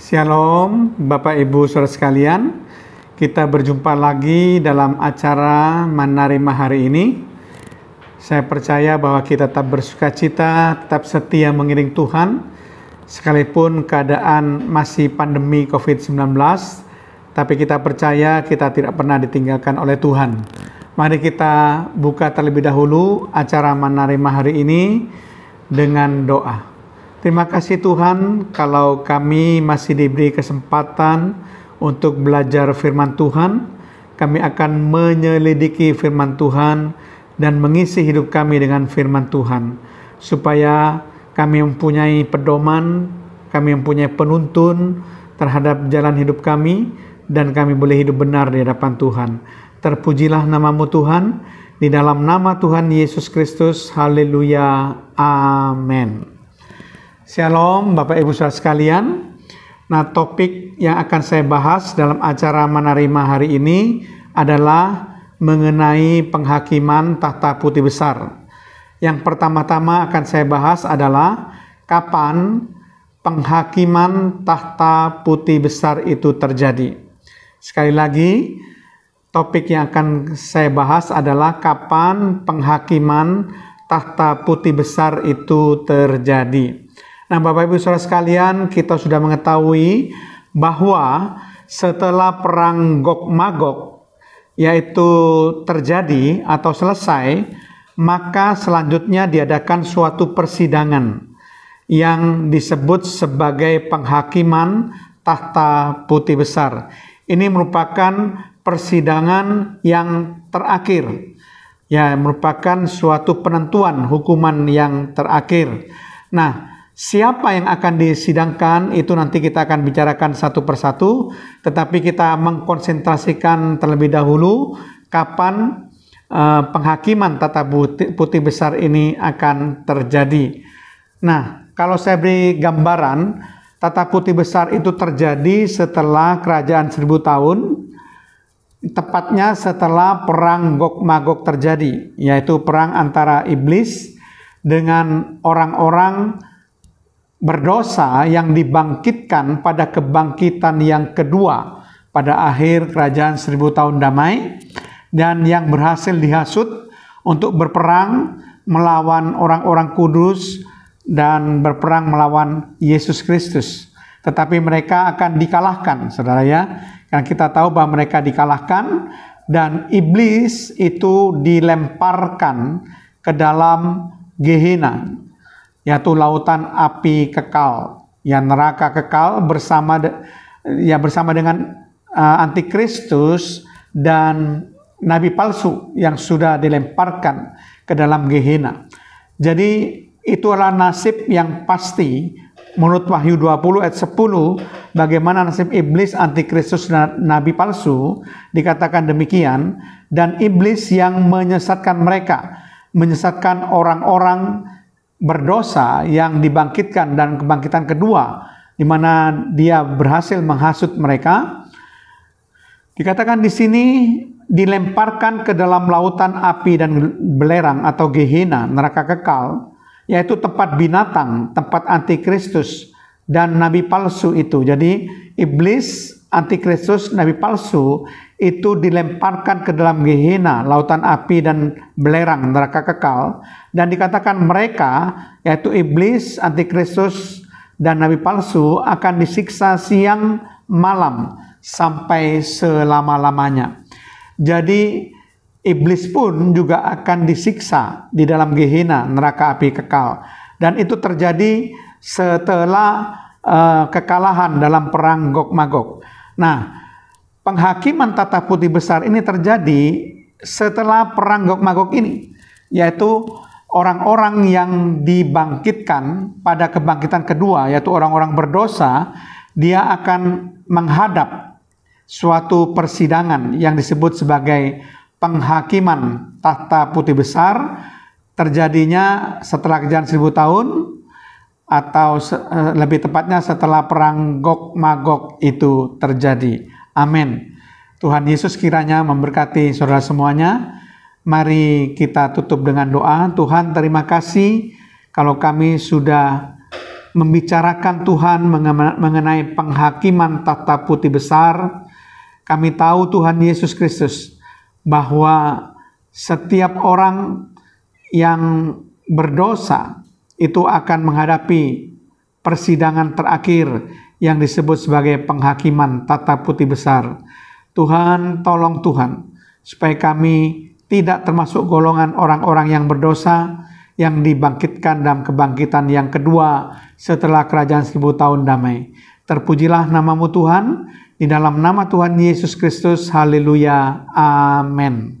Shalom, Bapak Ibu Saudara sekalian. Kita berjumpa lagi dalam acara Manarima hari ini. Saya percaya bahwa kita tetap bersuka cita, tetap setia mengiring Tuhan, sekalipun keadaan masih pandemi COVID-19, tapi kita percaya kita tidak pernah ditinggalkan oleh Tuhan. Mari kita buka terlebih dahulu acara Manarima hari ini dengan doa. Terima kasih Tuhan kalau kami masih diberi kesempatan untuk belajar firman Tuhan. Kami akan menyelidiki firman Tuhan dan mengisi hidup kami dengan firman Tuhan. Supaya kami mempunyai pedoman, kami mempunyai penuntun terhadap jalan hidup kami dan kami boleh hidup benar di hadapan Tuhan. Terpujilah namamu Tuhan, di dalam nama Tuhan Yesus Kristus, haleluya, Amen. Shalom Bapak Ibu Saudara sekalian. Nah, topik yang akan saya bahas dalam acara menerima hari ini adalah mengenai penghakiman tahta putih besar. Yang pertama-tama akan saya bahas adalah kapan penghakiman tahta putih besar itu terjadi. Sekali lagi, topik yang akan saya bahas adalah kapan penghakiman tahta putih besar itu terjadi. Nah, Bapak Ibu Saudara sekalian, kita sudah mengetahui bahwa setelah perang Gog Magog yaitu terjadi atau selesai, maka selanjutnya diadakan suatu persidangan yang disebut sebagai penghakiman tahta putih besar. Ini merupakan persidangan yang terakhir. Ya, merupakan suatu penentuan hukuman yang terakhir. Nah, Siapa yang akan disidangkan itu nanti kita akan bicarakan satu persatu, tetapi kita mengkonsentrasikan terlebih dahulu kapan uh, penghakiman tata putih, putih besar ini akan terjadi. Nah, kalau saya beri gambaran, tata putih besar itu terjadi setelah kerajaan seribu tahun, tepatnya setelah perang Gog Magog terjadi, yaitu perang antara iblis dengan orang-orang berdosa yang dibangkitkan pada kebangkitan yang kedua pada akhir kerajaan seribu tahun damai dan yang berhasil dihasut untuk berperang melawan orang-orang kudus dan berperang melawan Yesus Kristus. Tetapi mereka akan dikalahkan, saudara ya. Karena kita tahu bahwa mereka dikalahkan dan iblis itu dilemparkan ke dalam Gehenna yaitu lautan api kekal yang neraka kekal bersama ya bersama dengan uh, antikristus dan nabi palsu yang sudah dilemparkan ke dalam Gehenna. Jadi itu adalah nasib yang pasti menurut Wahyu 20 ayat 10 bagaimana nasib iblis antikristus dan nabi palsu dikatakan demikian dan iblis yang menyesatkan mereka menyesatkan orang-orang berdosa yang dibangkitkan dan kebangkitan kedua di mana dia berhasil menghasut mereka dikatakan di sini dilemparkan ke dalam lautan api dan belerang atau gehena neraka kekal yaitu tempat binatang tempat antikristus dan nabi palsu itu jadi iblis antikristus, nabi palsu itu dilemparkan ke dalam gehena, lautan api dan belerang neraka kekal dan dikatakan mereka yaitu iblis, antikristus dan nabi palsu akan disiksa siang malam sampai selama-lamanya. Jadi iblis pun juga akan disiksa di dalam gehena, neraka api kekal. Dan itu terjadi setelah uh, kekalahan dalam perang Gog Magog. Nah, penghakiman tata putih besar ini terjadi setelah perang Gog magok ini, yaitu orang-orang yang dibangkitkan pada kebangkitan kedua, yaitu orang-orang berdosa, dia akan menghadap suatu persidangan yang disebut sebagai penghakiman tata putih besar terjadinya setelah kejadian seribu tahun atau eh, lebih tepatnya setelah perang Gog Magog itu terjadi. Amin. Tuhan Yesus kiranya memberkati saudara semuanya. Mari kita tutup dengan doa. Tuhan, terima kasih kalau kami sudah membicarakan Tuhan mengenai penghakiman tata putih besar. Kami tahu Tuhan Yesus Kristus bahwa setiap orang yang berdosa itu akan menghadapi persidangan terakhir yang disebut sebagai penghakiman tata putih besar. Tuhan, tolong Tuhan, supaya kami tidak termasuk golongan orang-orang yang berdosa yang dibangkitkan dalam kebangkitan yang kedua setelah kerajaan seribu tahun damai. Terpujilah namamu Tuhan, di dalam nama Tuhan Yesus Kristus, haleluya, amin.